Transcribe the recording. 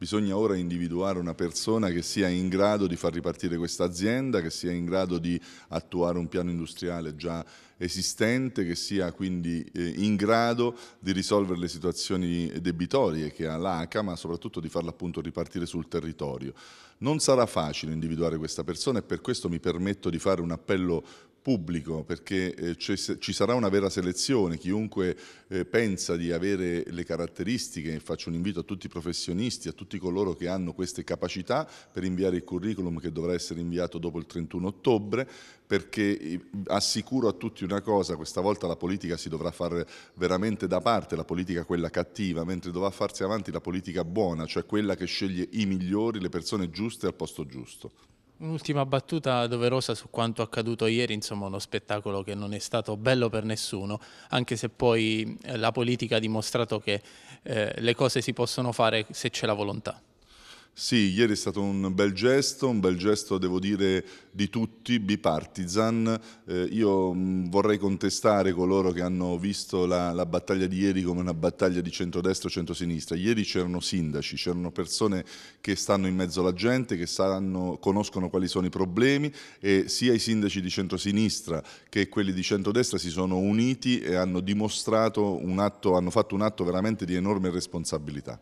Bisogna ora individuare una persona che sia in grado di far ripartire questa azienda, che sia in grado di attuare un piano industriale già esistente, che sia quindi eh, in grado di risolvere le situazioni debitorie che ha l'ACA, ma soprattutto di farla appunto ripartire sul territorio. Non sarà facile individuare questa persona e per questo mi permetto di fare un appello pubblico perché eh, ci sarà una vera selezione, chiunque eh, pensa di avere le caratteristiche, faccio un invito a tutti i professionisti, a tutti coloro che hanno queste capacità per inviare il curriculum che dovrà essere inviato dopo il 31 ottobre, perché eh, assicuro a tutti una cosa, questa volta la politica si dovrà fare veramente da parte, la politica quella cattiva, mentre dovrà farsi avanti la politica buona, cioè quella che sceglie i migliori, le persone giuste al posto giusto. Un'ultima battuta doverosa su quanto accaduto ieri, insomma uno spettacolo che non è stato bello per nessuno, anche se poi eh, la politica ha dimostrato che eh, le cose si possono fare se c'è la volontà. Sì, ieri è stato un bel gesto, un bel gesto devo dire di tutti, bipartisan. Eh, io mh, mm, vorrei contestare coloro che hanno visto la, la, battaglia di ieri come una battaglia di centrodestra e centrosinistra. Ieri c'erano sindaci, c'erano persone che stanno in mezzo alla gente, che sanno, conoscono quali sono i problemi e sia i sindaci di centrosinistra che quelli di centrodestra si sono uniti e hanno dimostrato un atto, hanno fatto un atto veramente di enorme responsabilità.